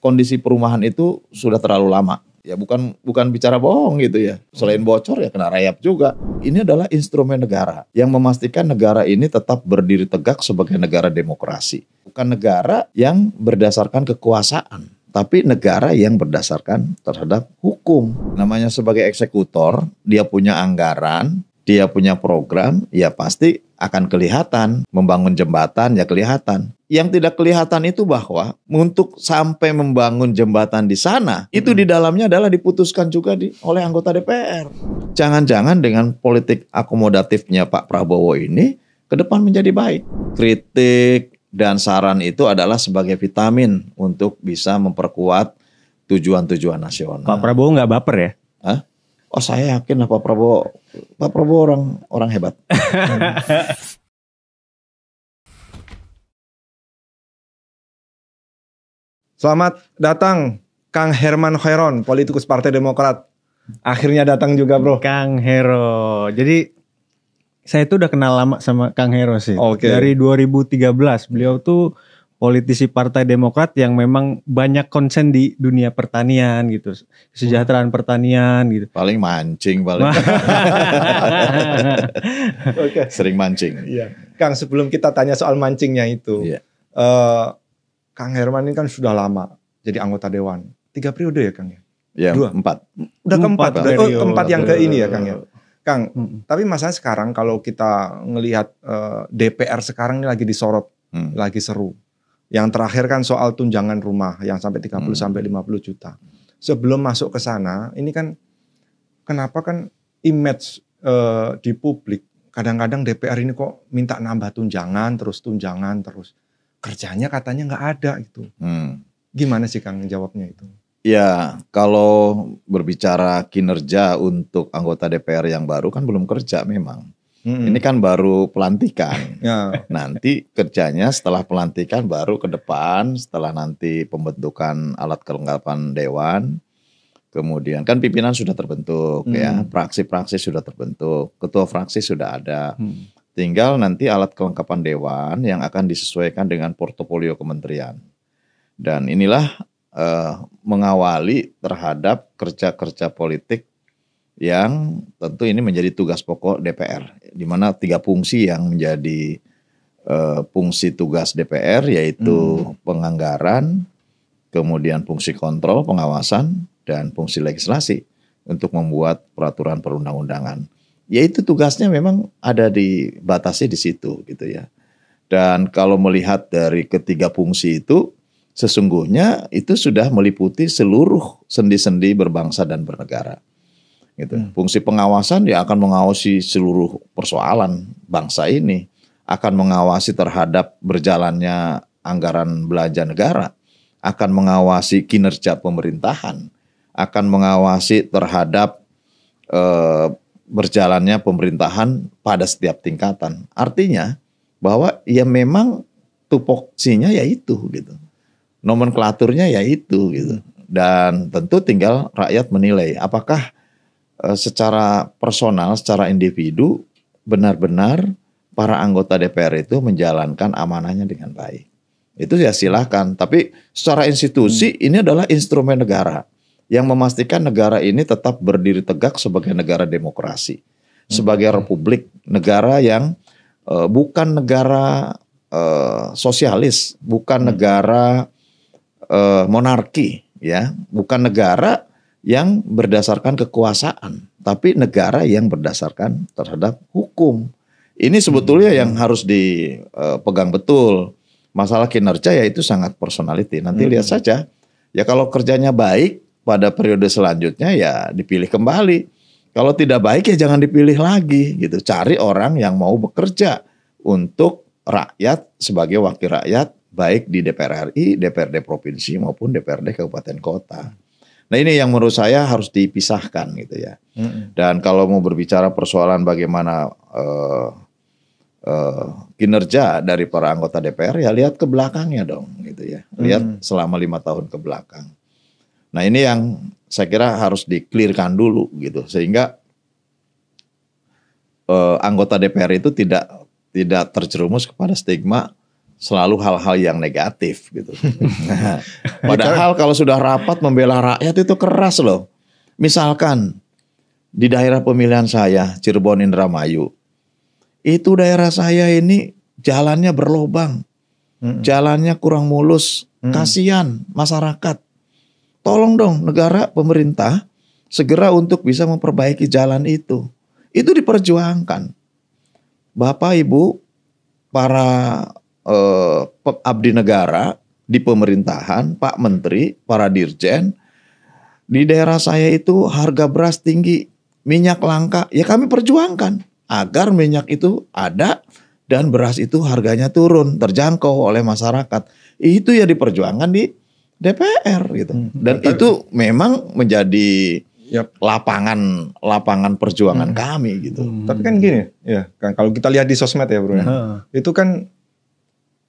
kondisi perumahan itu sudah terlalu lama. Ya bukan bukan bicara bohong gitu ya. Selain bocor ya kena rayap juga. Ini adalah instrumen negara yang memastikan negara ini tetap berdiri tegak sebagai negara demokrasi. Bukan negara yang berdasarkan kekuasaan, tapi negara yang berdasarkan terhadap hukum. Namanya sebagai eksekutor, dia punya anggaran, dia punya program, ya pasti akan kelihatan. Membangun jembatan ya kelihatan. Yang tidak kelihatan itu bahwa untuk sampai membangun jembatan di sana, hmm. itu di dalamnya adalah diputuskan juga di, oleh anggota DPR. Jangan-jangan dengan politik akomodatifnya Pak Prabowo ini ke depan menjadi baik. Kritik dan saran itu adalah sebagai vitamin untuk bisa memperkuat tujuan-tujuan nasional. Pak Prabowo nggak baper ya? Hah? Oh saya yakin lah Pak Prabowo. Pak Prabowo orang orang hebat. Selamat datang Kang Herman Khairon, politikus Partai Demokrat. Akhirnya datang juga bro. Kang Hero. Jadi saya itu udah kenal lama sama Kang Hero sih. Okay. Dari 2013 beliau tuh politisi Partai Demokrat yang memang banyak konsen di dunia pertanian gitu, kesejahteraan pertanian gitu. Paling mancing paling. okay. Sering mancing. Iya. Kang sebelum kita tanya soal mancingnya itu, iya. uh, Kang Herman ini kan sudah lama jadi anggota Dewan, tiga periode ya Kang ya? Ya, Dua. empat. Udah keempat, empat, oh, keempat yang ke ini ya Kang ya? Iya. Kang, hmm. tapi masalah sekarang kalau kita ngelihat uh, eh, DPR sekarang ini lagi disorot, hmm. lagi seru yang terakhir kan soal tunjangan rumah yang sampai 30 hmm. sampai 50 juta. Sebelum masuk ke sana, ini kan kenapa kan image uh, di publik kadang-kadang DPR ini kok minta nambah tunjangan terus tunjangan terus kerjanya katanya nggak ada gitu. Hmm. Gimana sih Kang jawabnya itu? Ya, kalau berbicara kinerja untuk anggota DPR yang baru kan belum kerja memang. Hmm. Ini kan baru pelantikan. Ya. Nanti kerjanya setelah pelantikan baru ke depan, setelah nanti pembentukan alat kelengkapan dewan, kemudian kan pimpinan sudah terbentuk hmm. ya, praksi-praksi sudah terbentuk, ketua fraksi sudah ada. Hmm. Tinggal nanti alat kelengkapan dewan yang akan disesuaikan dengan portofolio kementerian. Dan inilah uh, mengawali terhadap kerja-kerja politik yang tentu ini menjadi tugas pokok DPR, di mana tiga fungsi yang menjadi uh, fungsi tugas DPR yaitu hmm. penganggaran, kemudian fungsi kontrol, pengawasan, dan fungsi legislasi untuk membuat peraturan perundang-undangan. Yaitu tugasnya memang ada dibatasi di situ gitu ya. Dan kalau melihat dari ketiga fungsi itu, sesungguhnya itu sudah meliputi seluruh sendi-sendi berbangsa dan bernegara gitu. Hmm. Fungsi pengawasan dia ya akan mengawasi seluruh persoalan bangsa ini, akan mengawasi terhadap berjalannya anggaran belanja negara, akan mengawasi kinerja pemerintahan, akan mengawasi terhadap eh, berjalannya pemerintahan pada setiap tingkatan. Artinya bahwa ya memang tupoksinya ya itu gitu. Nomenklaturnya ya itu gitu. Dan tentu tinggal rakyat menilai apakah Eh, secara personal, secara individu, benar-benar para anggota DPR itu menjalankan amanahnya dengan baik. Itu ya silahkan. Tapi secara institusi hmm. ini adalah instrumen negara yang memastikan negara ini tetap berdiri tegak sebagai negara demokrasi, hmm. sebagai republik, negara yang uh, bukan negara uh, sosialis, bukan hmm. negara uh, monarki, ya, bukan negara yang berdasarkan kekuasaan, tapi negara yang berdasarkan terhadap hukum. Ini sebetulnya hmm. yang harus dipegang eh, betul. Masalah kinerja ya itu sangat personality. Nanti hmm. lihat saja. Ya kalau kerjanya baik pada periode selanjutnya ya dipilih kembali. Kalau tidak baik ya jangan dipilih lagi gitu. Cari orang yang mau bekerja untuk rakyat sebagai wakil rakyat baik di DPR RI, DPRD provinsi maupun DPRD kabupaten kota. Nah ini yang menurut saya harus dipisahkan gitu ya. Mm-hmm. Dan kalau mau berbicara persoalan bagaimana uh, uh, kinerja dari para anggota DPR ya lihat ke belakangnya dong gitu ya. Lihat mm-hmm. selama lima tahun ke belakang. Nah ini yang saya kira harus diklirkan dulu gitu sehingga uh, anggota DPR itu tidak tidak terjerumus kepada stigma selalu hal-hal yang negatif gitu. Nah, padahal kalau sudah rapat membela rakyat itu keras loh. Misalkan di daerah pemilihan saya Cirebon Indramayu itu daerah saya ini jalannya berlobang, jalannya kurang mulus, mm kasihan masyarakat. Tolong dong negara pemerintah segera untuk bisa memperbaiki jalan itu. Itu diperjuangkan. Bapak Ibu para eh, abdi negara di pemerintahan, Pak Menteri, para dirjen, di daerah saya itu harga beras tinggi, minyak langka, ya kami perjuangkan agar minyak itu ada dan beras itu harganya turun, terjangkau oleh masyarakat. Itu ya diperjuangkan di DPR gitu. Hmm, dan Betul. itu memang menjadi yep. lapangan lapangan perjuangan hmm. kami gitu. Hmm. Tapi kan gini ya, kan kalau kita lihat di sosmed ya Bro ya. Nah. Itu kan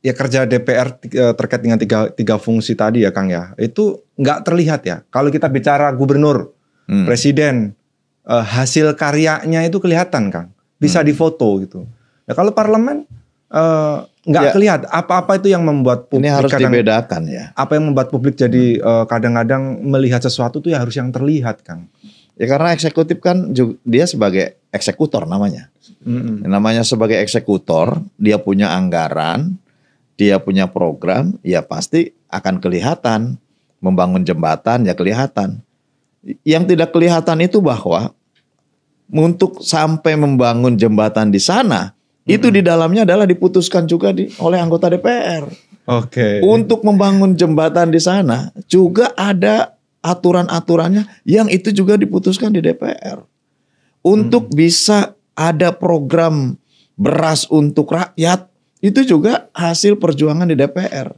ya kerja DPR eh, terkait dengan tiga, tiga fungsi tadi ya Kang ya itu nggak terlihat ya kalau kita bicara gubernur hmm. presiden eh, hasil karyanya itu kelihatan Kang bisa hmm. difoto gitu ya kalau parlemen eh, nggak ya. kelihatan apa-apa itu yang membuat publik ini harus kadang, dibedakan ya apa yang membuat publik jadi kadang-kadang hmm. eh, melihat sesuatu itu ya harus yang terlihat Kang ya karena eksekutif kan juga, dia sebagai eksekutor namanya -hmm. namanya sebagai eksekutor dia punya anggaran dia punya program, ya pasti akan kelihatan. Membangun jembatan ya kelihatan. Yang tidak kelihatan itu bahwa untuk sampai membangun jembatan di sana, hmm. itu di dalamnya adalah diputuskan juga di, oleh anggota DPR. Oke. Okay. Untuk membangun jembatan di sana juga ada aturan-aturannya yang itu juga diputuskan di DPR. Untuk hmm. bisa ada program beras untuk rakyat itu juga hasil perjuangan di DPR.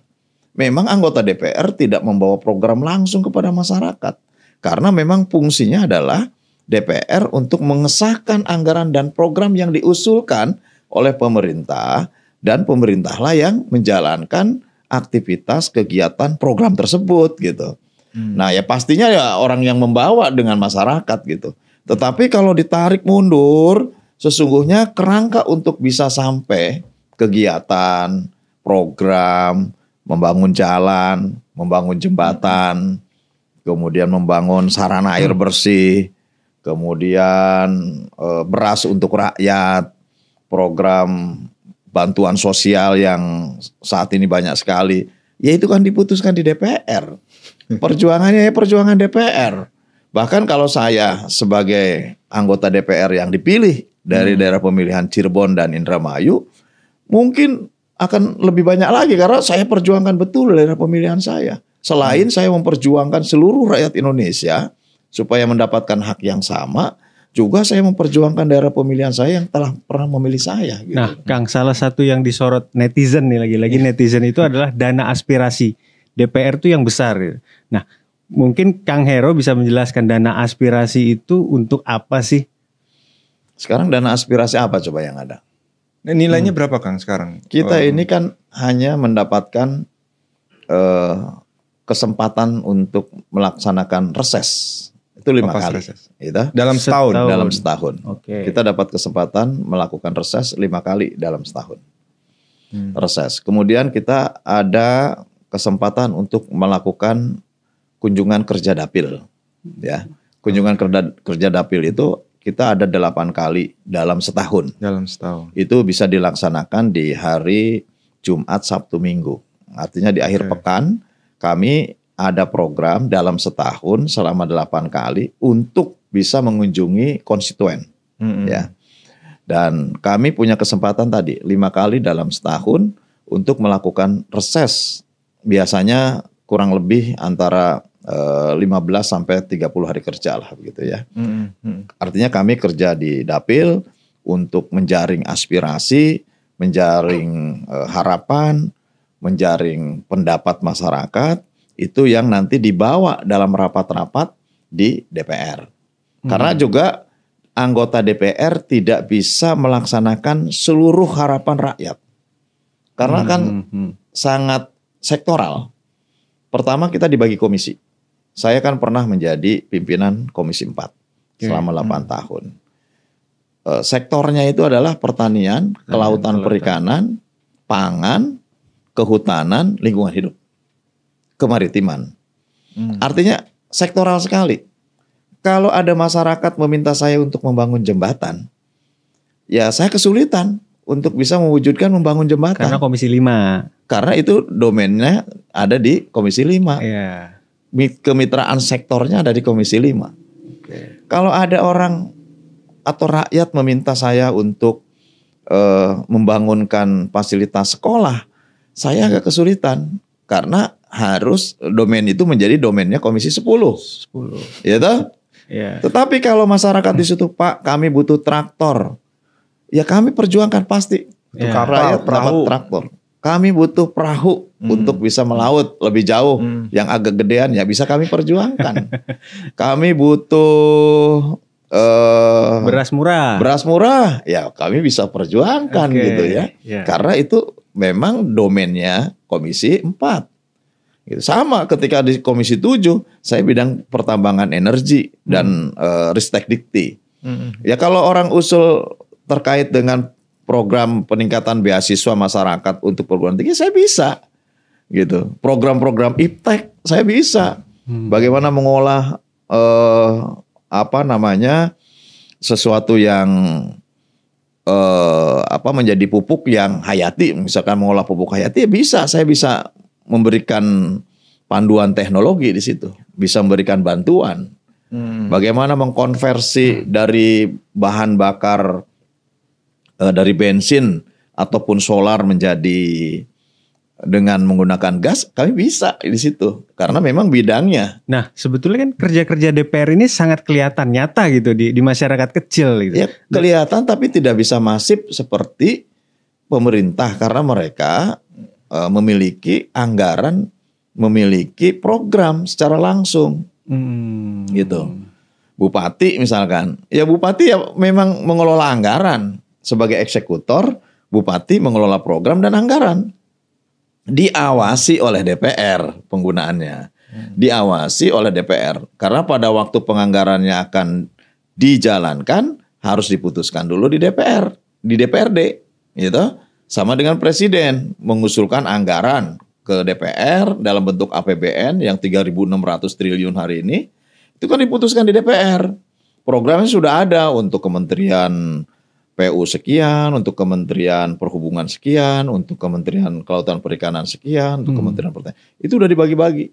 Memang anggota DPR tidak membawa program langsung kepada masyarakat. Karena memang fungsinya adalah DPR untuk mengesahkan anggaran dan program yang diusulkan oleh pemerintah dan pemerintahlah yang menjalankan aktivitas kegiatan program tersebut gitu. Hmm. Nah, ya pastinya ya orang yang membawa dengan masyarakat gitu. Tetapi kalau ditarik mundur, sesungguhnya kerangka untuk bisa sampai kegiatan, program, membangun jalan, membangun jembatan, kemudian membangun sarana air hmm. bersih, kemudian eh, beras untuk rakyat, program bantuan sosial yang saat ini banyak sekali. Ya itu kan diputuskan di DPR. Perjuangannya ya perjuangan DPR. Bahkan kalau saya sebagai anggota DPR yang dipilih dari hmm. daerah pemilihan Cirebon dan Indramayu, mungkin akan lebih banyak lagi karena saya perjuangkan betul daerah pemilihan saya. Selain hmm. saya memperjuangkan seluruh rakyat Indonesia supaya mendapatkan hak yang sama, juga saya memperjuangkan daerah pemilihan saya yang telah pernah memilih saya. Gitu. Nah, Kang, salah satu yang disorot netizen nih lagi-lagi yeah. netizen itu adalah dana aspirasi DPR itu yang besar. Nah, mungkin Kang Hero bisa menjelaskan dana aspirasi itu untuk apa sih? Sekarang dana aspirasi apa coba yang ada? Nah, nilainya hmm. berapa Kang sekarang? Kita um, ini kan hanya mendapatkan uh, kesempatan untuk melaksanakan reses itu lima kali. Reses. Gitu. Dalam setahun. setahun. Dalam setahun. Okay. Kita dapat kesempatan melakukan reses lima kali dalam setahun. Hmm. Reses. Kemudian kita ada kesempatan untuk melakukan kunjungan kerja dapil, ya. Kunjungan kerja dapil itu kita ada delapan kali dalam setahun. Dalam setahun. Itu bisa dilaksanakan di hari Jumat, Sabtu, Minggu. Artinya di akhir okay. pekan kami ada program dalam setahun selama delapan kali untuk bisa mengunjungi konstituen. Mm -hmm. Ya. Dan kami punya kesempatan tadi lima kali dalam setahun untuk melakukan reses. Biasanya kurang lebih antara 15 eh, sampai 30 hari kerja lah begitu ya. Hmm, hmm. Artinya kami kerja di dapil untuk menjaring aspirasi, menjaring uh, harapan, menjaring pendapat masyarakat itu yang nanti dibawa dalam rapat-rapat di DPR. Hmm. Karena juga anggota DPR tidak bisa melaksanakan seluruh harapan rakyat. Karena kan hmm. sangat sektoral. Pertama kita dibagi komisi saya kan pernah menjadi pimpinan Komisi 4 okay. selama 8 hmm. tahun. E, sektornya itu adalah pertanian, kelautan perikanan, pangan, kehutanan, lingkungan hidup, kemaritiman. Hmm. Artinya sektoral sekali. Kalau ada masyarakat meminta saya untuk membangun jembatan, ya saya kesulitan untuk bisa mewujudkan membangun jembatan. Karena komisi 5. Karena itu domainnya ada di komisi 5. Iya kemitraan sektornya ada di Komisi 5. Okay. Kalau ada orang atau rakyat meminta saya untuk uh, membangunkan fasilitas sekolah, saya agak kesulitan karena harus domain itu menjadi domainnya Komisi 10. 10. Ya toh? Yeah. Tetapi kalau masyarakat di situ, Pak, kami butuh traktor. Ya kami perjuangkan pasti. Yeah. Kapal, rakyat perahu. traktor kami butuh perahu hmm. untuk bisa melaut lebih jauh hmm. yang agak gedean ya bisa kami perjuangkan. kami butuh uh, beras murah. Beras murah ya kami bisa perjuangkan okay. gitu ya. Yeah. Karena itu memang domainnya Komisi 4. Gitu. Sama ketika di Komisi 7 saya bidang pertambangan energi dan hmm. uh, Ristek Dikti. Hmm. Ya kalau orang usul terkait dengan program peningkatan beasiswa masyarakat untuk perguruan tinggi saya bisa gitu program-program iptek saya bisa hmm. bagaimana mengolah eh, apa namanya sesuatu yang eh, apa menjadi pupuk yang hayati misalkan mengolah pupuk hayati ya bisa saya bisa memberikan panduan teknologi di situ bisa memberikan bantuan hmm. bagaimana mengkonversi hmm. dari bahan bakar Eh, dari bensin ataupun solar menjadi dengan menggunakan gas kami bisa di situ karena memang bidangnya. Nah, sebetulnya kan kerja-kerja DPR ini sangat kelihatan nyata gitu di di masyarakat kecil gitu. Ya, nah, kelihatan tapi tidak bisa masif seperti pemerintah karena mereka e, memiliki anggaran, memiliki program secara langsung. Hmm. Gitu. Bupati misalkan, ya bupati ya memang mengelola anggaran sebagai eksekutor, bupati mengelola program dan anggaran. Diawasi oleh DPR penggunaannya. Hmm. Diawasi oleh DPR karena pada waktu penganggarannya akan dijalankan harus diputuskan dulu di DPR, di DPRD, gitu. Sama dengan presiden mengusulkan anggaran ke DPR dalam bentuk APBN yang 3.600 triliun hari ini itu kan diputuskan di DPR. Programnya sudah ada untuk Kementerian PU sekian, untuk Kementerian Perhubungan sekian, untuk Kementerian Kelautan Perikanan sekian, untuk hmm. Kementerian Pertanian. Itu udah dibagi-bagi.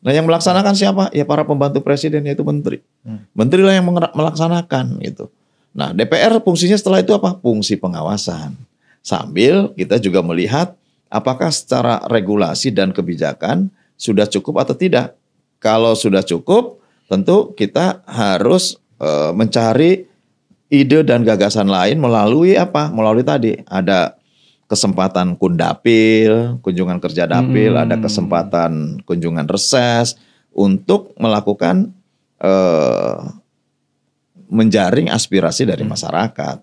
Nah, yang melaksanakan siapa? Ya para pembantu presiden yaitu menteri. Hmm. Menteri lah yang melaksanakan gitu. Nah, DPR fungsinya setelah itu apa? Fungsi pengawasan. Sambil kita juga melihat apakah secara regulasi dan kebijakan sudah cukup atau tidak. Kalau sudah cukup, tentu kita harus e, mencari ide dan gagasan lain melalui apa? Melalui tadi ada kesempatan kundapil, kunjungan kerja dapil, hmm. ada kesempatan kunjungan reses untuk melakukan uh, menjaring aspirasi dari hmm. masyarakat.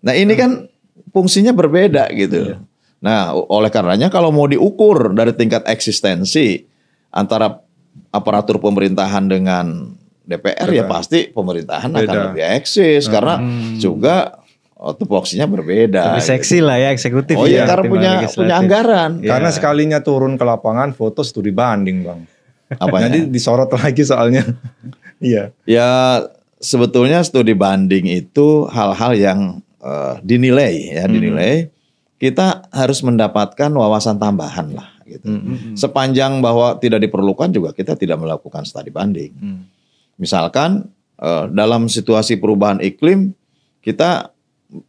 Nah ini kan fungsinya berbeda gitu. Iya. Nah oleh karenanya kalau mau diukur dari tingkat eksistensi antara aparatur pemerintahan dengan DPR ya pasti pemerintahan Beda. akan lebih eksis hmm. karena juga oh, tupoksinya berbeda. Lebih seksi lah ya eksekutif. Oh iya ya, karena punya punya anggaran. Ya. Karena sekalinya turun ke lapangan foto studi banding bang. Apa? Jadi disorot lagi soalnya. Iya. ya sebetulnya studi banding itu hal-hal yang uh, dinilai ya hmm. dinilai. Kita harus mendapatkan wawasan tambahan lah gitu. Hmm, hmm, hmm. Sepanjang bahwa tidak diperlukan juga kita tidak melakukan studi banding. Hmm. Misalkan eh, dalam situasi perubahan iklim kita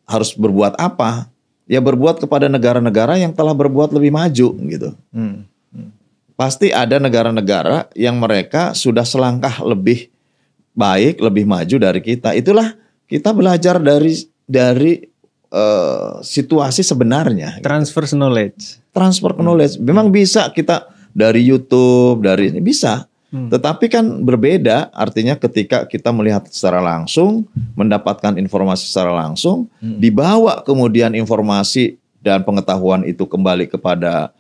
harus berbuat apa? Ya berbuat kepada negara-negara yang telah berbuat lebih maju gitu. Hmm. Hmm. Pasti ada negara-negara yang mereka sudah selangkah lebih baik, lebih maju dari kita. Itulah kita belajar dari dari uh, situasi sebenarnya. Transfer knowledge. Transfer knowledge. Hmm. Memang bisa kita dari YouTube, dari ini bisa Hmm. Tetapi kan berbeda artinya ketika kita melihat secara langsung, mendapatkan informasi secara langsung, hmm. dibawa kemudian informasi dan pengetahuan itu kembali kepada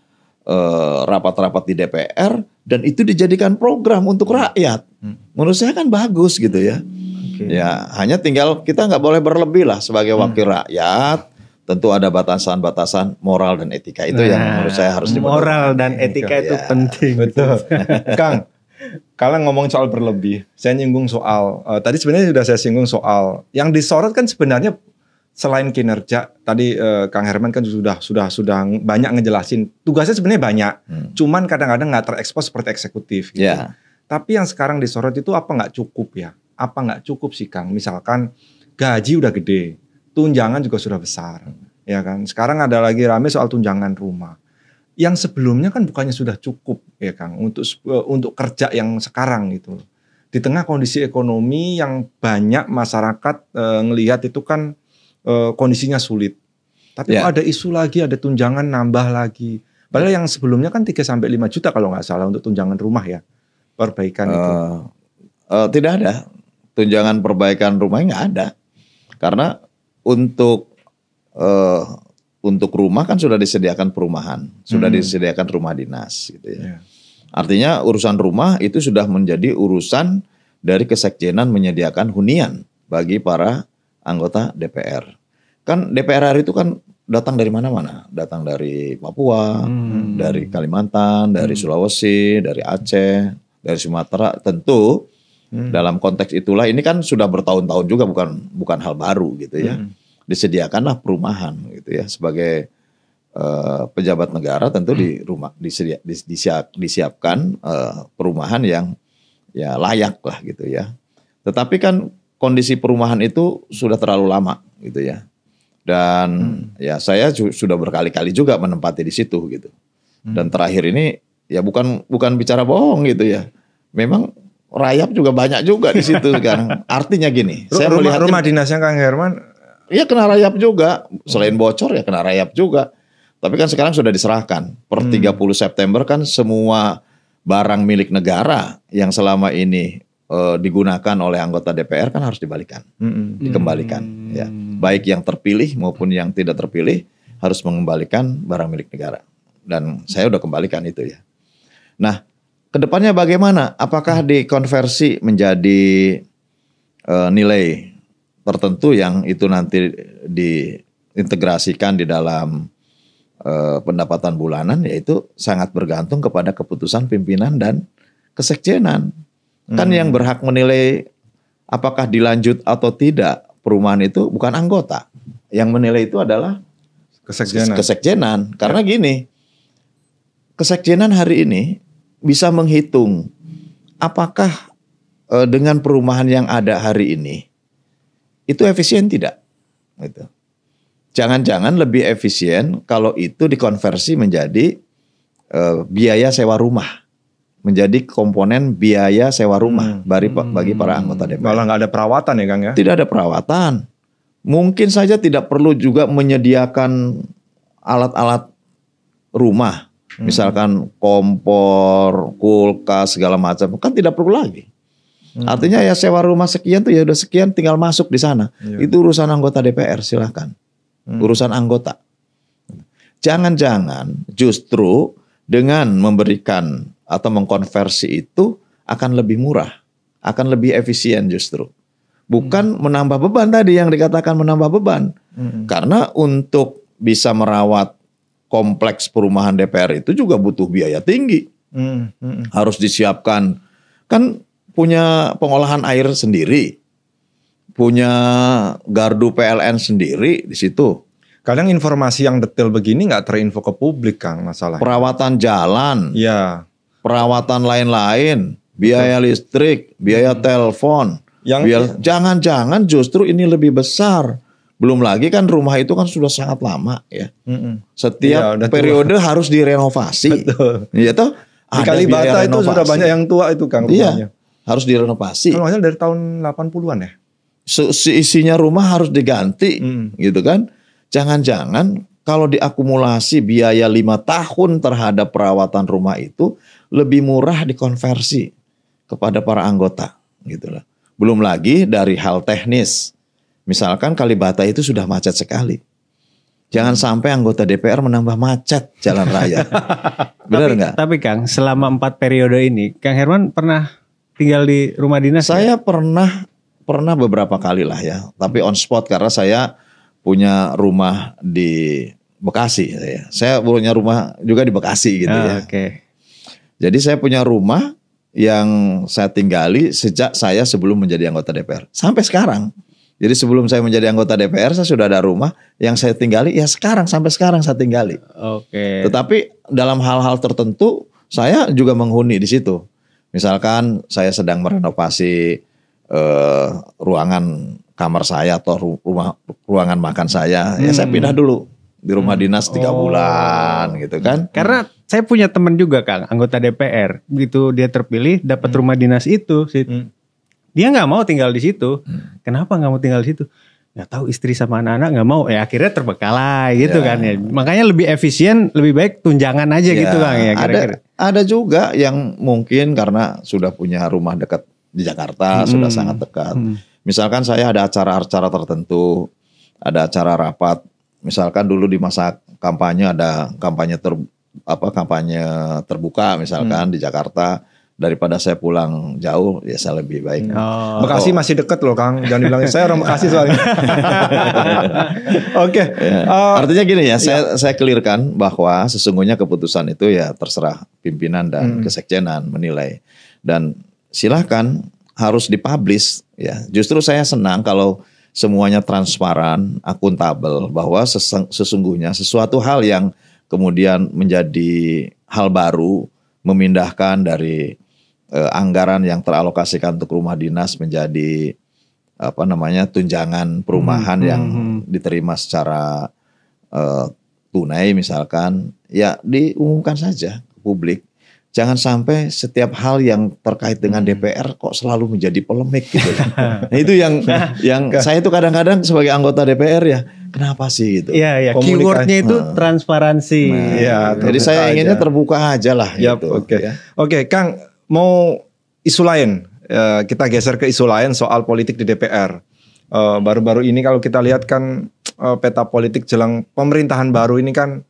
eh, rapat-rapat uh, di DPR dan itu dijadikan program untuk hmm. rakyat. Hmm. Menurut saya kan bagus gitu ya. Okay. Ya, hanya tinggal kita nggak boleh berlebih lah sebagai hmm. wakil rakyat. Tentu ada batasan-batasan moral dan etika itu nah, yang menurut saya harus dipenuhi. Moral dan etika itu ya, penting. Betul. Kang, kalau ngomong soal berlebih, saya nyinggung soal uh, tadi sebenarnya sudah saya singgung soal yang disorot kan sebenarnya selain kinerja tadi uh, Kang Herman kan sudah sudah sudah banyak ngejelasin tugasnya sebenarnya banyak, hmm. cuman kadang-kadang nggak terekspos seperti eksekutif. Gitu. Yeah. Tapi yang sekarang disorot itu apa nggak cukup ya? Apa nggak cukup sih Kang? Misalkan gaji udah gede, tunjangan juga sudah besar, hmm. ya kan? Sekarang ada lagi rame soal tunjangan rumah yang sebelumnya kan bukannya sudah cukup ya Kang untuk eh, untuk kerja yang sekarang gitu. Di tengah kondisi ekonomi yang banyak masyarakat e, ngelihat itu kan e, kondisinya sulit. Tapi yeah. ada isu lagi, ada tunjangan nambah lagi. Padahal yang sebelumnya kan 3 sampai 5 juta kalau nggak salah untuk tunjangan rumah ya. Perbaikan uh, itu. Uh, tidak ada. Tunjangan perbaikan rumah nggak ada. Karena untuk uh, untuk rumah kan sudah disediakan perumahan, sudah hmm. disediakan rumah dinas gitu ya. Yeah. Artinya urusan rumah itu sudah menjadi urusan dari kesekjenan menyediakan hunian bagi para anggota DPR. Kan DPR RI itu kan datang dari mana-mana, datang dari Papua, hmm. dari Kalimantan, dari hmm. Sulawesi, dari Aceh, dari Sumatera. Tentu hmm. dalam konteks itulah ini kan sudah bertahun-tahun juga bukan bukan hal baru gitu ya. Hmm disediakanlah perumahan gitu ya sebagai uh, pejabat negara tentu di hmm. rumah disedia, disiap, disiapkan uh, perumahan yang ya layak lah gitu ya. Tetapi kan kondisi perumahan itu sudah terlalu lama gitu ya. Dan hmm. ya saya sudah berkali-kali juga menempati di situ gitu. Hmm. Dan terakhir ini ya bukan bukan bicara bohong gitu ya. Memang rayap juga banyak juga di situ sekarang. Artinya gini, Ru- saya melihat rumah dinasnya Kang Herman Iya kena rayap juga. Selain bocor ya kena rayap juga. Tapi kan sekarang sudah diserahkan. Per 30 hmm. September kan semua barang milik negara yang selama ini e, digunakan oleh anggota DPR kan harus dibalikan. Hmm. Dikembalikan ya. Hmm. Baik yang terpilih maupun yang tidak terpilih harus mengembalikan barang milik negara. Dan saya udah kembalikan itu ya. Nah, kedepannya bagaimana? Apakah dikonversi menjadi e, nilai tertentu yang itu nanti diintegrasikan di dalam uh, pendapatan bulanan yaitu sangat bergantung kepada keputusan pimpinan dan kesekjenan. Kan yang hmm. berhak menilai apakah dilanjut atau tidak perumahan itu bukan anggota. Yang menilai itu adalah kesekjenan. Kesekjenan. Karena ya. gini, kesekjenan hari ini bisa menghitung apakah uh, dengan perumahan yang ada hari ini itu efisien tidak? Gitu. Jangan-jangan lebih efisien kalau itu dikonversi menjadi uh, biaya sewa rumah menjadi komponen biaya sewa rumah hmm. bagi, bagi para hmm. anggota DPR. Malah nggak ada perawatan ya Kang ya? Tidak ada perawatan. Mungkin saja tidak perlu juga menyediakan alat-alat rumah. Hmm. Misalkan kompor, kulkas, segala macam. Kan tidak perlu lagi. Hmm. Artinya ya sewa rumah sekian tuh ya udah sekian tinggal masuk di sana. Ya. Itu urusan anggota DPR silahkan. Hmm. Urusan anggota. Jangan-jangan justru dengan memberikan atau mengkonversi itu akan lebih murah, akan lebih efisien justru. Bukan hmm. menambah beban tadi yang dikatakan menambah beban. Hmm. Karena untuk bisa merawat kompleks perumahan DPR itu juga butuh biaya tinggi. Hmm. Hmm. Harus disiapkan kan punya pengolahan air sendiri, punya gardu PLN sendiri di situ. Kadang informasi yang detail begini nggak terinfo ke publik, Kang, masalah. Perawatan jalan. ya, Perawatan lain-lain, biaya Betul. listrik, biaya hmm. telepon. Yang jangan-jangan justru ini lebih besar. Belum lagi kan rumah itu kan sudah sangat lama ya. Mm -mm. Setiap ya, periode tua. harus direnovasi. Betul. Iya toh. Di Kalibata itu sudah banyak yang tua itu Kang Iya harus direnovasi. Kalau nggak dari tahun 80-an ya. Si isinya rumah harus diganti hmm. gitu kan. Jangan-jangan kalau diakumulasi biaya lima tahun terhadap perawatan rumah itu lebih murah dikonversi kepada para anggota gitu loh. Belum lagi dari hal teknis. Misalkan Kalibata itu sudah macet sekali. Jangan sampai anggota DPR menambah macet jalan raya. Benar nggak? Tapi, tapi Kang, selama empat periode ini, Kang Herman pernah tinggal di rumah dinas? Saya ya? pernah pernah beberapa kali lah ya, tapi on spot karena saya punya rumah di Bekasi ya. Saya punya rumah juga di Bekasi gitu oh, ya. Oke. Okay. Jadi saya punya rumah yang saya tinggali sejak saya sebelum menjadi anggota DPR sampai sekarang. Jadi sebelum saya menjadi anggota DPR saya sudah ada rumah yang saya tinggali ya sekarang sampai sekarang saya tinggali. Oke. Okay. Tetapi dalam hal-hal tertentu saya juga menghuni di situ. Misalkan saya sedang merenovasi eh, ruangan kamar saya atau rumah ruangan makan saya, hmm. ya saya hmm. pindah dulu di rumah hmm. dinas tiga oh. bulan gitu kan. Karena hmm. saya punya teman juga Kang, anggota DPR. Begitu dia terpilih dapat hmm. rumah dinas itu Hmm. Dia nggak mau tinggal di situ. Hmm. Kenapa nggak mau tinggal di situ? nggak tahu istri sama anak-anak nggak mau ya akhirnya terbengkalai gitu ya. kan ya makanya lebih efisien lebih baik tunjangan aja ya. gitu kan ya kira-kira ada, ada juga yang mungkin karena sudah punya rumah dekat di Jakarta hmm. sudah sangat dekat hmm. misalkan saya ada acara-acara tertentu ada acara rapat misalkan dulu di masa kampanye ada kampanye ter apa kampanye terbuka misalkan hmm. di Jakarta daripada saya pulang jauh ya saya lebih baik. Hmm. Oh. Bekasi masih deket loh Kang, jangan bilang ya. saya orang Bekasi soalnya. Oke. Okay. Ya. Uh, Artinya gini ya, ya, saya iya. saya clearkan bahwa sesungguhnya keputusan itu ya terserah pimpinan dan hmm. kesekjenan menilai dan silahkan harus dipublish ya. Justru saya senang kalau semuanya transparan, akuntabel bahwa sesungguhnya sesuatu hal yang kemudian menjadi hal baru memindahkan dari eh, anggaran yang teralokasikan untuk rumah dinas menjadi apa namanya tunjangan perumahan hmm, yang hmm, hmm. diterima secara eh, tunai misalkan ya diumumkan saja ke publik jangan sampai setiap hal yang terkait dengan hmm. DPR kok selalu menjadi polemik gitu. nah, itu yang yang saya itu kadang-kadang sebagai anggota DPR ya kenapa sih gitu. Iya iya keywordnya itu nah. transparansi. Nah, ya, jadi saya inginnya aja. terbuka aja lah yep, gitu. Oke. Okay. Ya. Oke, okay, Kang mau isu lain, uh, kita geser ke isu lain soal politik di DPR. Eh, baru-baru uh, ini kalau kita lihat kan uh, peta politik jelang pemerintahan baru ini kan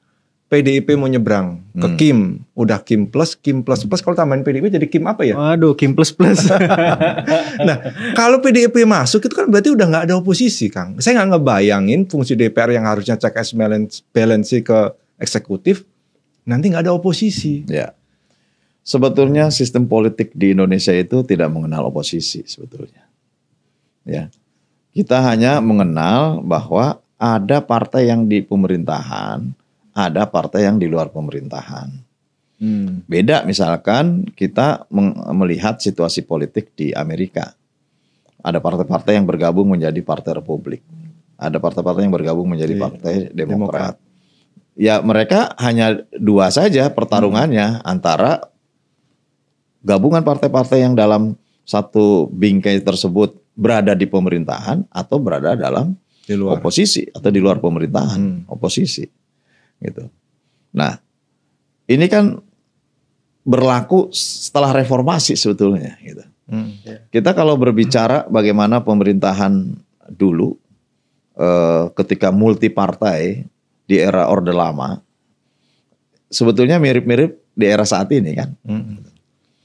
PDIP mau nyebrang hmm. ke Kim, udah Kim plus, Kim plus plus. Kalau tambahin PDIP jadi Kim apa ya? Waduh, Kim plus plus. nah, kalau PDIP masuk itu kan berarti udah nggak ada oposisi, Kang. Saya nggak ngebayangin fungsi DPR yang harusnya cek and balance, balance ke eksekutif, nanti nggak ada oposisi. Ya. Sebetulnya sistem politik di Indonesia itu tidak mengenal oposisi sebetulnya. Ya. Kita hanya mengenal bahwa ada partai yang di pemerintahan, ada partai yang di luar pemerintahan. Hmm. Beda misalkan kita melihat situasi politik di Amerika. Ada partai-partai yang bergabung menjadi partai Republik. Ada partai-partai yang bergabung menjadi iya, partai Demokrat. Demokrat. Ya mereka hanya dua saja pertarungannya hmm. antara gabungan partai-partai yang dalam satu bingkai tersebut berada di pemerintahan atau berada dalam di luar. oposisi atau di luar pemerintahan hmm. oposisi gitu. Nah ini kan berlaku setelah reformasi sebetulnya gitu. Hmm. Ya. Kita kalau berbicara bagaimana pemerintahan dulu eh, ketika multi partai di era Orde Lama sebetulnya mirip-mirip di era saat ini kan. Hmm.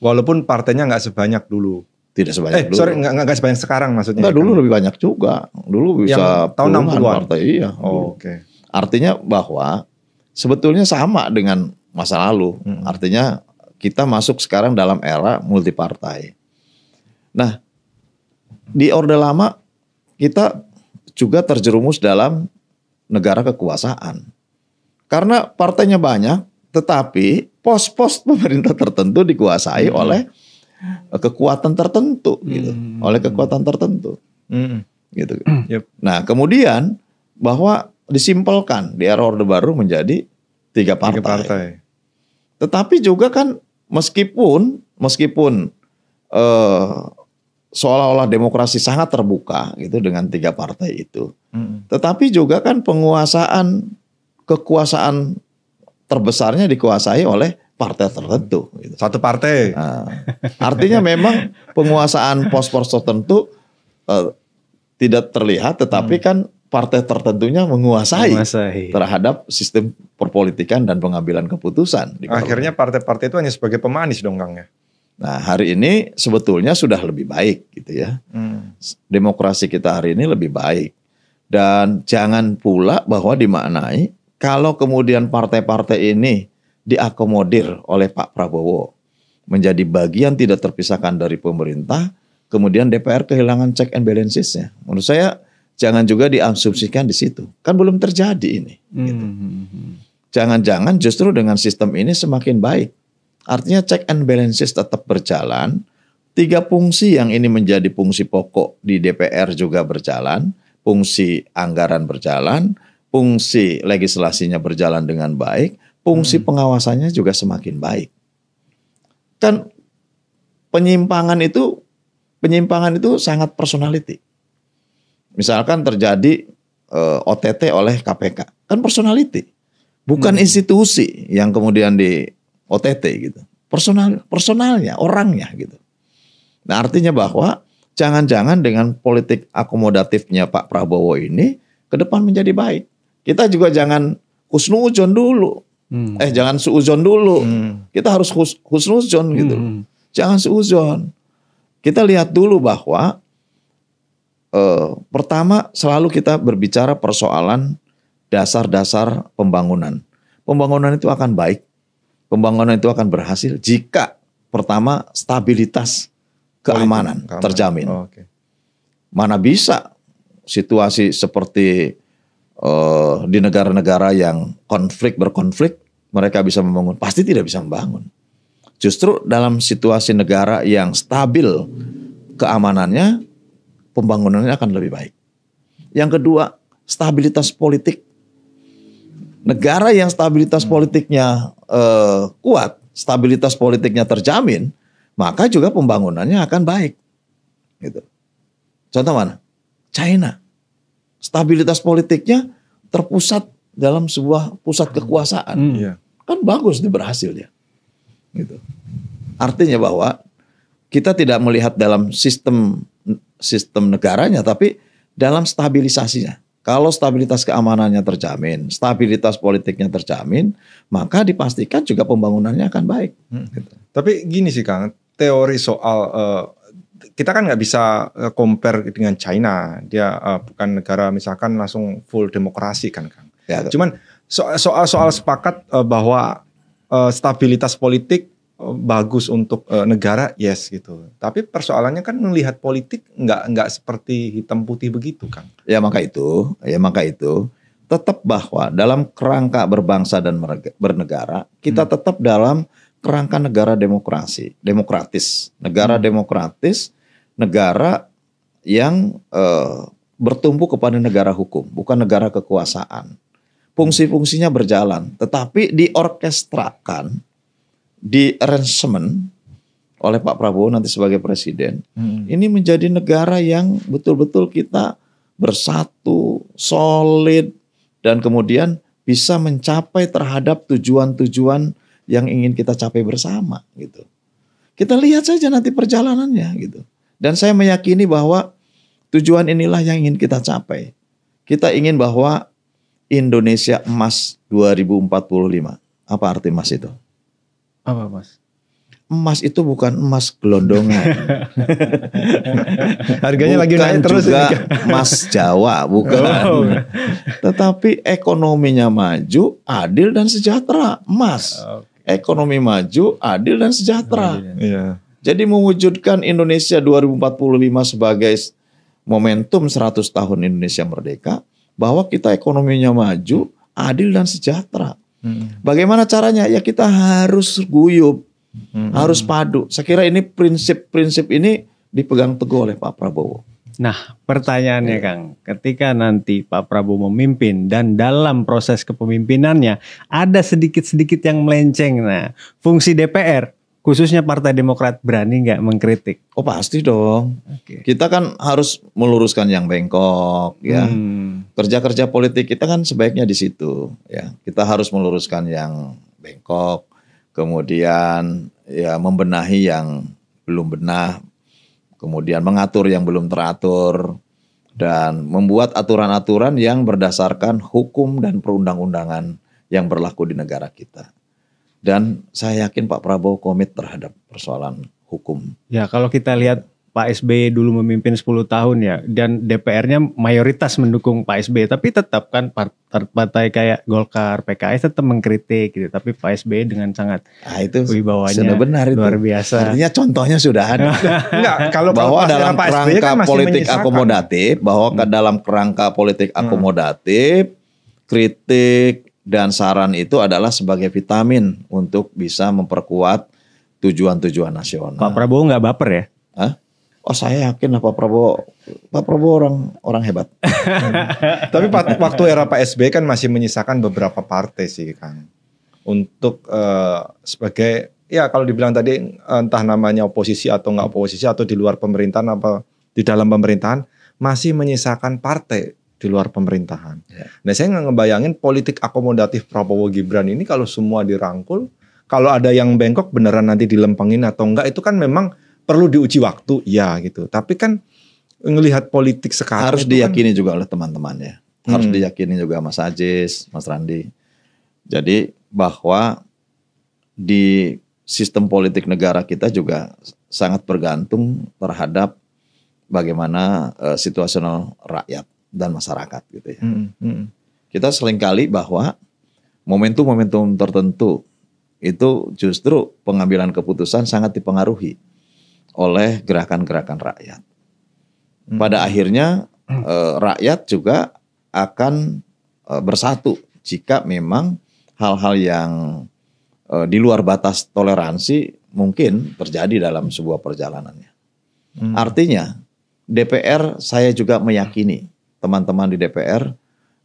Walaupun partainya nggak sebanyak dulu. Tidak sebanyak eh, dulu. Sorry, nggak nggak sebanyak sekarang maksudnya. Nggak, dulu kan? lebih banyak juga. Dulu bisa Yang tahun 60-an. Partai, iya. Oh, Oke. Okay. Artinya bahwa sebetulnya sama dengan masa lalu. Hmm. Artinya kita masuk sekarang dalam era multi partai. Nah, di Orde Lama kita juga terjerumus dalam negara kekuasaan. Karena partainya banyak, tetapi pos-pos pemerintah tertentu dikuasai hmm. oleh eh, kekuatan tertentu gitu, hmm. oleh kekuatan tertentu. Hmm. Gitu. Yep. Nah, kemudian bahwa disimpulkan di era Orde Baru menjadi tiga partai. Tiga partai. Tetapi juga kan meskipun meskipun uh, seolah-olah demokrasi sangat terbuka gitu dengan tiga partai itu, hmm. tetapi juga kan penguasaan kekuasaan terbesarnya dikuasai oleh partai tertentu. Gitu. Satu partai. Nah, artinya memang penguasaan pos-pos tertentu uh, tidak terlihat, tetapi hmm. kan partai tertentunya menguasai, menguasai terhadap sistem perpolitikan dan pengambilan keputusan. Akhirnya partai-partai itu hanya sebagai pemanis dong Kang ya? Nah hari ini sebetulnya sudah lebih baik gitu ya. Hmm. Demokrasi kita hari ini lebih baik. Dan jangan pula bahwa dimaknai kalau kemudian partai-partai ini diakomodir oleh Pak Prabowo menjadi bagian tidak terpisahkan dari pemerintah, kemudian DPR kehilangan check and balancesnya. Menurut saya jangan juga diasumsikan di situ, kan belum terjadi ini. jangan hmm Gitu. Hmm, hmm, hmm. Jangan-jangan justru dengan sistem ini semakin baik. Artinya check and balances tetap berjalan. Tiga fungsi yang ini menjadi fungsi pokok di DPR juga berjalan, fungsi anggaran berjalan, fungsi legislasinya berjalan dengan baik, fungsi hmm. pengawasannya juga semakin baik. Kan penyimpangan itu penyimpangan itu sangat personality. Misalkan terjadi uh, eh, OTT oleh KPK, kan personality. Bukan hmm. institusi yang kemudian di OTT gitu. Personal personalnya, orangnya gitu. Nah, artinya bahwa jangan-jangan dengan politik akomodatifnya Pak Prabowo ini ke depan menjadi baik. Kita juga jangan husnuzon dulu. Hmm. Eh jangan suuzon dulu. Hmm. Kita harus hus, husnuzon gitu. Hmm. Jangan suuzon. Kita lihat dulu bahwa eh, pertama selalu kita berbicara persoalan dasar-dasar pembangunan. Pembangunan itu akan baik. Pembangunan itu akan berhasil jika pertama stabilitas keamanan, terjamin. Oh, okay. Mana bisa situasi seperti uh, di negara-negara yang konflik berkonflik mereka bisa membangun pasti tidak bisa membangun justru dalam situasi negara yang stabil keamanannya pembangunannya akan lebih baik yang kedua stabilitas politik negara yang stabilitas politiknya uh, kuat stabilitas politiknya terjamin maka juga pembangunannya akan baik gitu contoh mana China stabilitas politiknya terpusat dalam sebuah pusat kekuasaan. Hmm, yeah. Kan bagus dia berhasil ya. Gitu. Artinya bahwa kita tidak melihat dalam sistem sistem negaranya tapi dalam stabilisasinya. Kalau stabilitas keamanannya terjamin, stabilitas politiknya terjamin, maka dipastikan juga pembangunannya akan baik. Hmm. Gitu. Tapi gini sih Kang, teori soal uh, kita kan nggak bisa eh, compare dengan China. Dia uh, bukan negara misalkan langsung full demokrasi kan, Kang. Ya, Cuman soal soal sepakat uh, bahwa uh, stabilitas politik bagus untuk uh, negara, yes gitu. Tapi persoalannya kan melihat politik nggak nggak seperti hitam putih begitu, Kang. Ya maka itu, ya maka itu tetap bahwa dalam kerangka berbangsa dan bernegara kita hmm. tetap dalam kerangka negara demokrasi, demokratis, negara hmm. demokratis negara yang eh, bertumpu kepada negara hukum, bukan negara kekuasaan. Fungsi-fungsinya berjalan, tetapi diorkestrakan, di arrangement oleh Pak Prabowo nanti sebagai presiden. Hmm. Ini menjadi negara yang betul-betul kita bersatu, solid, dan kemudian bisa mencapai terhadap tujuan-tujuan yang ingin kita capai bersama gitu. Kita lihat saja nanti perjalanannya gitu. Dan saya meyakini bahwa tujuan inilah yang ingin kita capai. Kita ingin bahwa Indonesia emas 2045. Apa arti emas itu? Apa emas? Emas itu bukan emas gelondongan. Harganya bukan lagi naik terus. Juga emas Jawa, bukan. Oh. Tetapi ekonominya maju, adil dan sejahtera. Emas. Okay. Ekonomi maju, adil dan sejahtera. Oh, iya. Jadi mewujudkan Indonesia 2045 sebagai momentum 100 tahun Indonesia merdeka, bahwa kita ekonominya maju, adil dan sejahtera. Hmm. Bagaimana caranya? Ya kita harus guyub, hmm. harus padu. Saya kira ini prinsip-prinsip ini dipegang teguh oleh Pak Prabowo. Nah, pertanyaannya ya. Kang, ketika nanti Pak Prabowo memimpin dan dalam proses kepemimpinannya ada sedikit-sedikit yang melenceng. Nah, fungsi DPR khususnya Partai Demokrat berani nggak mengkritik? Oh pasti dong. Okay. Kita kan harus meluruskan yang bengkok, ya. kerja hmm. Kerja-kerja politik kita kan sebaiknya di situ, ya. Kita harus meluruskan yang bengkok, kemudian ya membenahi yang belum benah, kemudian mengatur yang belum teratur dan membuat aturan-aturan yang berdasarkan hukum dan perundang-undangan yang berlaku di negara kita. Dan saya yakin Pak Prabowo komit terhadap persoalan hukum. Ya kalau kita lihat Pak SBY dulu memimpin 10 tahun ya dan DPR-nya mayoritas mendukung Pak SBY tapi tetap kan partai kayak Golkar, PKS tetap mengkritik gitu tapi Pak SBY dengan sangat nah, itu wibawanya sudah benar itu. luar biasa. Artinya contohnya sudah ada. Enggak, kalau bahwa dalam Pak kan kerangka kan politik akomodatif bahwa hmm. dalam kerangka politik hmm. akomodatif kritik dan saran itu adalah sebagai vitamin untuk bisa memperkuat tujuan-tujuan nasional. Pak Prabowo nggak baper ya? Hah? Oh saya yakin lah Pak Prabowo, Pak Prabowo orang orang hebat. Tapi waktu era Pak SBY kan masih menyisakan beberapa partai sih Kang untuk uh, sebagai ya kalau dibilang tadi entah namanya oposisi atau nggak oposisi atau di luar pemerintahan apa di dalam pemerintahan masih menyisakan partai di luar pemerintahan. Yeah. Nah, saya nggak ngebayangin politik akomodatif Prabowo Gibran ini kalau semua dirangkul, kalau ada yang bengkok beneran nanti dilempengin atau enggak itu kan memang perlu diuji waktu, ya gitu. Tapi kan ngelihat politik sekarang harus kan diyakini kan, juga oleh teman-temannya. Harus hmm. diyakini juga Mas Ajis, Mas Randi. Jadi bahwa di sistem politik negara kita juga sangat bergantung terhadap bagaimana uh, situasional rakyat dan masyarakat gitu ya. Mm -hmm. Kita seringkali bahwa momentum-momentum tertentu itu justru pengambilan keputusan sangat dipengaruhi oleh gerakan-gerakan rakyat. Pada akhirnya eh, rakyat juga akan eh, bersatu jika memang hal-hal yang eh, di luar batas toleransi mungkin terjadi dalam sebuah perjalanannya. Hmm. Artinya DPR saya juga meyakini teman-teman di DPR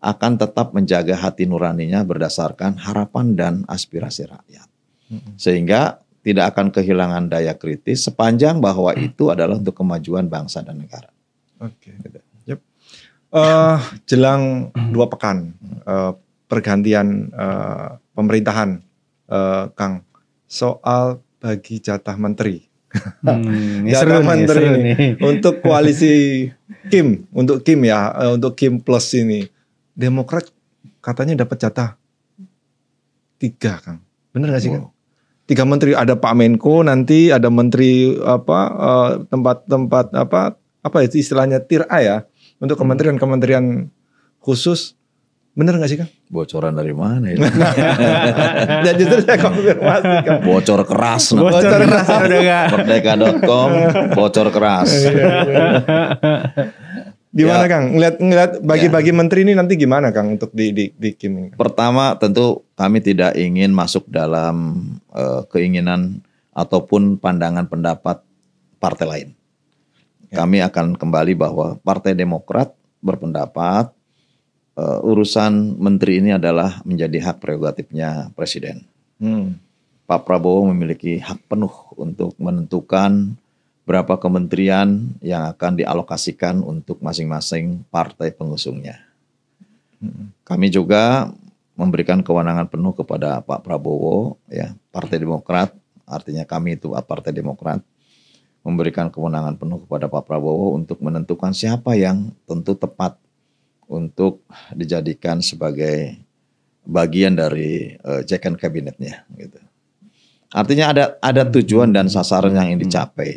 akan tetap menjaga hati nuraninya berdasarkan harapan dan aspirasi rakyat. Sehingga tidak akan kehilangan daya kritis sepanjang bahwa mm. itu adalah untuk kemajuan bangsa dan negara. Oke. Okay. Yep. Uh, jelang mm. dua pekan uh, pergantian uh, pemerintahan, uh, Kang, soal bagi jatah menteri Hmm, ini seru nih, seru ini. Nih. Untuk koalisi Kim, untuk Kim ya, eh, untuk Kim Plus ini. Demokrat katanya dapat jatah tiga Kang. Bener gak sih wow. kan Tiga menteri ada Pak Menko nanti ada menteri apa eh, tempat-tempat apa apa itu istilahnya tir A ya untuk hmm. kementerian-kementerian khusus Bener gak sih Kang? Bocoran dari mana ya? Dan ya, justru saya konfirmasi Kang. Bocor keras. Nah. Bocor, bocor keras. Merdeka.com bocor keras. Iya, iya, iya. Gimana ya. Kang? Ngeliat, ngeliat bagi-bagi ya. menteri ini nanti gimana Kang untuk di, di, di Kim? Pertama tentu kami tidak ingin masuk dalam uh, keinginan ataupun pandangan pendapat partai lain. Ya. Kami akan kembali bahwa Partai Demokrat berpendapat uh, urusan menteri ini adalah menjadi hak prerogatifnya presiden. Hmm. Pak Prabowo memiliki hak penuh untuk menentukan berapa kementerian yang akan dialokasikan untuk masing-masing partai pengusungnya. Hmm. Kami juga memberikan kewenangan penuh kepada Pak Prabowo, ya Partai Demokrat, artinya kami itu Partai Demokrat memberikan kewenangan penuh kepada Pak Prabowo untuk menentukan siapa yang tentu tepat untuk dijadikan sebagai bagian dari uh, and gitu. Artinya ada ada tujuan dan sasaran yang ingin hmm. dicapai.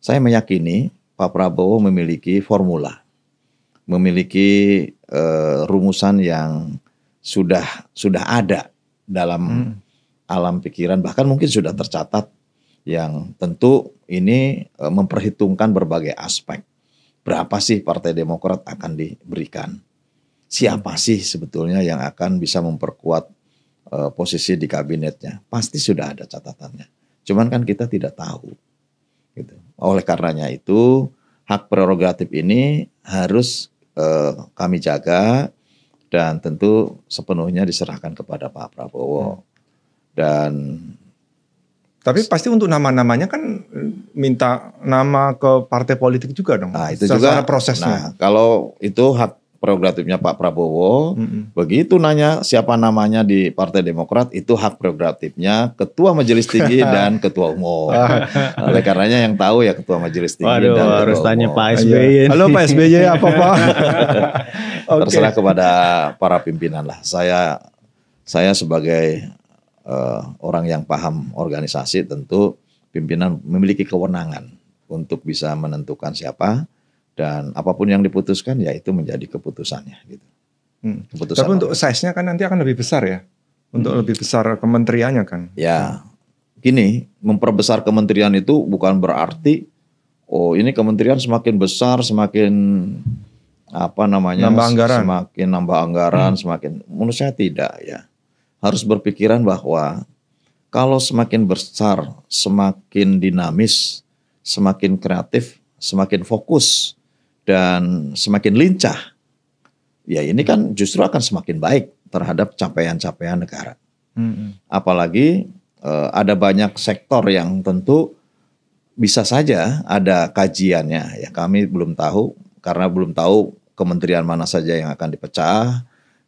Saya meyakini Pak Prabowo memiliki formula, memiliki uh, rumusan yang sudah sudah ada dalam hmm. alam pikiran bahkan mungkin sudah tercatat yang tentu ini uh, memperhitungkan berbagai aspek berapa sih Partai Demokrat akan diberikan? Siapa hmm. sih sebetulnya yang akan bisa memperkuat e, posisi di kabinetnya? Pasti sudah ada catatannya. Cuman kan kita tidak tahu. Gitu. Oleh karenanya itu hak prerogatif ini harus e, kami jaga dan tentu sepenuhnya diserahkan kepada Pak Prabowo. Hmm. Dan tapi pasti untuk nama-namanya kan eh, minta nama ke partai politik juga dong. Nah, itu juga prosesnya. Nah, kalau itu hak prerogatifnya Pak Prabowo. Mm -hmm. Begitu nanya siapa namanya di Partai Demokrat itu hak prerogatifnya Ketua Majelis Tinggi dan Ketua Umum. Ah. Oleh karenanya yang tahu ya Ketua Majelis Tinggi Waduh, dan Ketua harus Umum. tanya Pak SBY. Iya. Halo Pak SBY apa Pak? okay. Terserah kepada para pimpinan lah. Saya saya sebagai uh, orang yang paham organisasi tentu pimpinan memiliki kewenangan untuk bisa menentukan siapa dan apapun yang diputuskan ya itu menjadi keputusannya gitu. Hmm. Keputusan Tapi untuk size-nya kan nanti akan lebih besar ya. Untuk hmm. lebih besar kementeriannya kan. Ya. Gini, memperbesar kementerian itu bukan berarti oh ini kementerian semakin besar, semakin apa namanya? Nambah Semakin nambah anggaran, hmm. semakin menurut saya tidak ya harus berpikiran bahwa kalau semakin besar, semakin dinamis, semakin kreatif, semakin fokus, dan semakin lincah, ya ini kan justru akan semakin baik terhadap capaian-capaian negara. Apalagi eh, ada banyak sektor yang tentu bisa saja ada kajiannya. Ya kami belum tahu karena belum tahu kementerian mana saja yang akan dipecah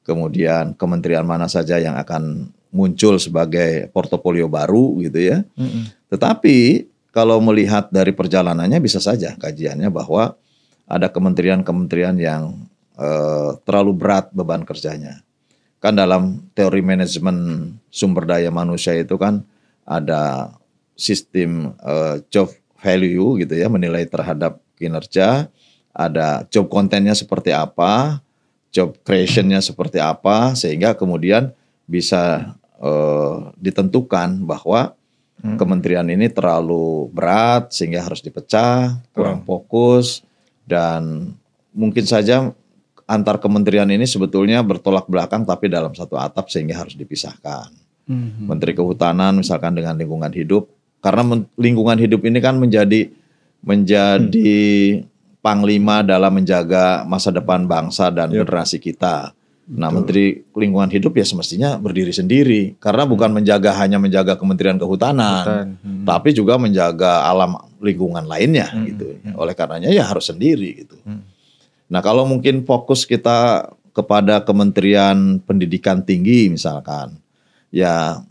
kemudian kementerian mana saja yang akan muncul sebagai portofolio baru gitu ya. Mm Tetapi kalau melihat dari perjalanannya bisa saja kajiannya bahwa ada kementerian-kementerian yang eh, terlalu berat beban kerjanya. Kan dalam teori manajemen sumber daya manusia itu kan ada sistem eh, job value gitu ya menilai terhadap kinerja, ada job kontennya seperti apa, job creationnya seperti apa sehingga kemudian bisa uh, ditentukan bahwa hmm. kementerian ini terlalu berat sehingga harus dipecah kurang hmm. fokus dan mungkin saja antar kementerian ini sebetulnya bertolak belakang tapi dalam satu atap sehingga harus dipisahkan hmm. menteri kehutanan misalkan dengan lingkungan hidup karena lingkungan hidup ini kan menjadi menjadi hmm panglima dalam menjaga masa depan bangsa dan yep. generasi kita. Nah, Menteri Lingkungan Hidup ya semestinya berdiri sendiri karena bukan menjaga hanya menjaga Kementerian Kehutanan, hmm. tapi juga menjaga alam lingkungan lainnya hmm. gitu. Hmm. Oleh karenanya ya harus sendiri gitu. Hmm. Nah, kalau mungkin fokus kita kepada Kementerian Pendidikan Tinggi misalkan, ya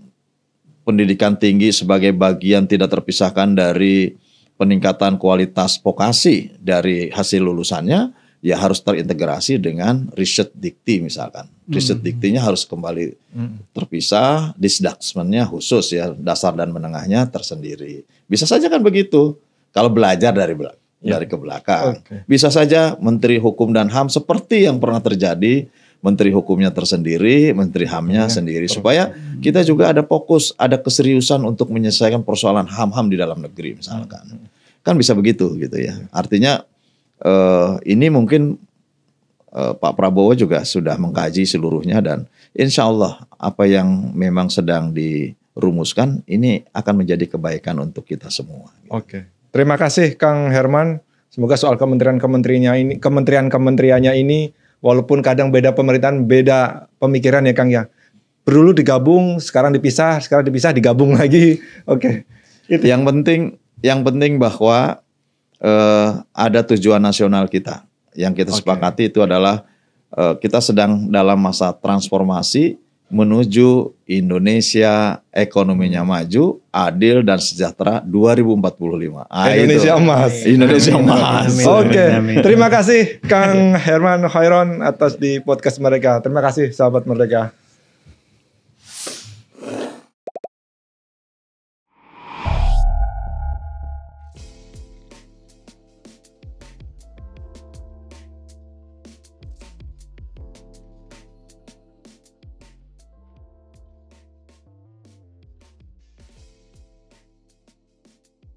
pendidikan tinggi sebagai bagian tidak terpisahkan dari peningkatan kualitas vokasi dari hasil lulusannya ya harus terintegrasi dengan riset dikti misalkan. Hmm. Riset hmm. diktinya harus kembali hmm. terpisah, disdaksmennya khusus ya, dasar dan menengahnya tersendiri. Bisa saja kan begitu kalau belajar dari belakang. Ya. dari ke belakang. Okay. Bisa saja Menteri Hukum dan HAM seperti yang pernah terjadi menteri hukumnya tersendiri, menteri HAM-nya ya, sendiri supaya kita juga ada fokus, ada keseriusan untuk menyelesaikan persoalan HAM-HAM di dalam negeri misalkan. Hmm. Kan bisa begitu gitu ya. Artinya eh, ini mungkin eh, Pak Prabowo juga sudah mengkaji seluruhnya dan insya Allah apa yang memang sedang dirumuskan ini akan menjadi kebaikan untuk kita semua. Gitu. Oke. Terima kasih Kang Herman. Semoga soal kementerian-kementeriannya ini, kementerian-kementeriannya ini walaupun kadang beda pemerintahan, beda pemikiran ya Kang ya. Perlu digabung, sekarang dipisah, sekarang dipisah, digabung lagi. Oke. Okay. Itu. Yang penting, yang penting bahwa uh, ada tujuan nasional kita. Yang kita okay. sepakati itu adalah uh, kita sedang dalam masa transformasi menuju Indonesia ekonominya hmm. maju, adil dan sejahtera 2045. Ah, Indonesia itu. emas. Indonesia amin, emas. Oke. Okay. Terima kasih Kang Herman Hoiron atas di podcast mereka. Terima kasih sahabat mereka.